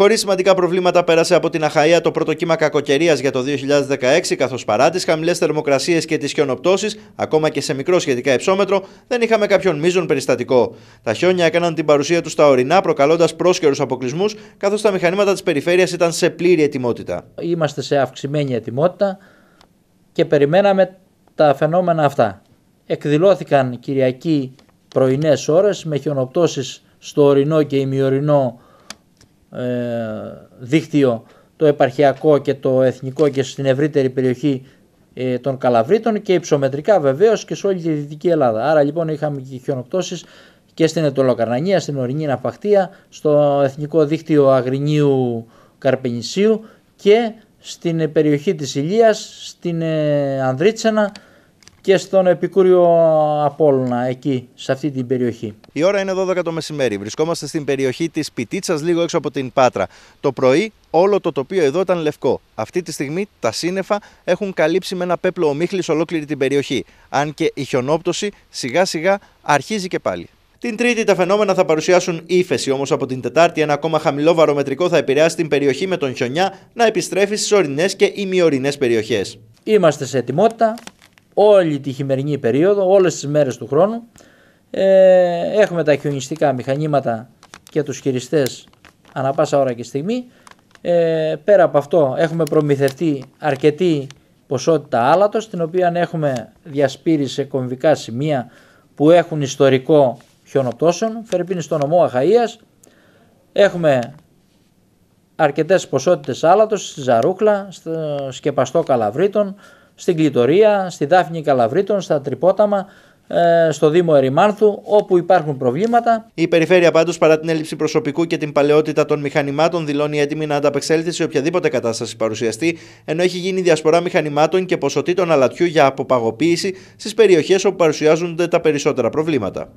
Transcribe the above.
Χωρίς σημαντικά προβλήματα, πέρασε από την Αχαία το πρώτο κύμα κακοκαιρίας για το 2016, καθώς παρά τις χαμηλές θερμοκρασίες και τις χιονοπτώσεις, ακόμα και σε μικρό σχετικά υψόμετρο, δεν είχαμε κάποιον μείζον περιστατικό. Τα χιόνια έκαναν την παρουσία τους στα ορεινά, προκαλώντας πρόσκαιρους αποκλεισμούς, καθώς τα μηχανήματα της περιφέρειας ήταν σε πλήρη ετοιμότητα. Είμαστε σε αυξημένη ετοιμότητα και περιμέναμε τα φαινόμενα αυτά. Εκδηλώθηκαν Κυριακή πρωινές ώρες με χιονοπτώσεις στο ορεινό και ημιορεινό ε, δίκτυο το επαρχιακό και το εθνικό και στην ευρύτερη περιοχή ε, των Καλαβρίτων και υψομετρικά βεβαίως και σε όλη τη Δυτική Ελλάδα. Άρα λοιπόν είχαμε και χιονοπτώσεις και στην Ετωλοκαρνανία, στην Ορεινή Ναυπακτία, στο Εθνικό Δίκτυο Αγρινίου Καρπενησίου και στην περιοχή της Ηλίας, στην ε, Ανδρίτσενα, και στον Επικούριο Απόλλωνα, εκεί, σε αυτή την περιοχή. Η ώρα είναι 12 το μεσημέρι. Βρισκόμαστε στην περιοχή της Πιτίτσας, λίγο έξω από την Πάτρα. Το πρωί όλο το τοπίο εδώ ήταν λευκό. Αυτή τη στιγμή τα σύννεφα έχουν καλύψει με ένα πέπλο ομίχλης ολόκληρη την περιοχή. Αν και η χιονόπτωση σιγά σιγά αρχίζει και πάλι. Την Τρίτη τα φαινόμενα θα παρουσιάσουν ύφεση, όμως από την Τετάρτη ένα ακόμα χαμηλό βαρομετρικό θα επηρεάσει την περιοχή με τον χιονιά να επιστρέφει στις ορεινές και ημιορεινές περιοχές. Είμαστε σε ετοιμότητα όλη τη χειμερινή περίοδο, όλες τις μέρες του χρόνου. Ε, έχουμε τα χιονιστικά μηχανήματα και τους χειριστές ανά πάσα ώρα και στιγμή. Ε, πέρα από αυτό έχουμε προμηθευτεί αρκετή ποσότητα άλατος την οποία έχουμε διασπείρει σε κομβικά σημεία που έχουν ιστορικό χιονοπτώσεων. Φερπίνη στον νομό Αχαΐας. Έχουμε αρκετές ποσότητες άλατος στη Ζαρούκλα, στο σκεπαστό Καλαβρίτων, στην Κλητορία, στη Δάφνη Καλαβρίτων, στα Τρυπόταμα, ε, στο Δήμο Ερημάνθου, όπου υπάρχουν προβλήματα. Η περιφέρεια πάντως παρά την έλλειψη προσωπικού και την παλαιότητα των μηχανημάτων δηλώνει έτοιμη να ανταπεξέλθει σε οποιαδήποτε κατάσταση παρουσιαστεί, ενώ έχει γίνει διασπορά μηχανημάτων και ποσοτήτων αλατιού για αποπαγοποίηση στις περιοχές όπου παρουσιάζονται τα περισσότερα προβλήματα.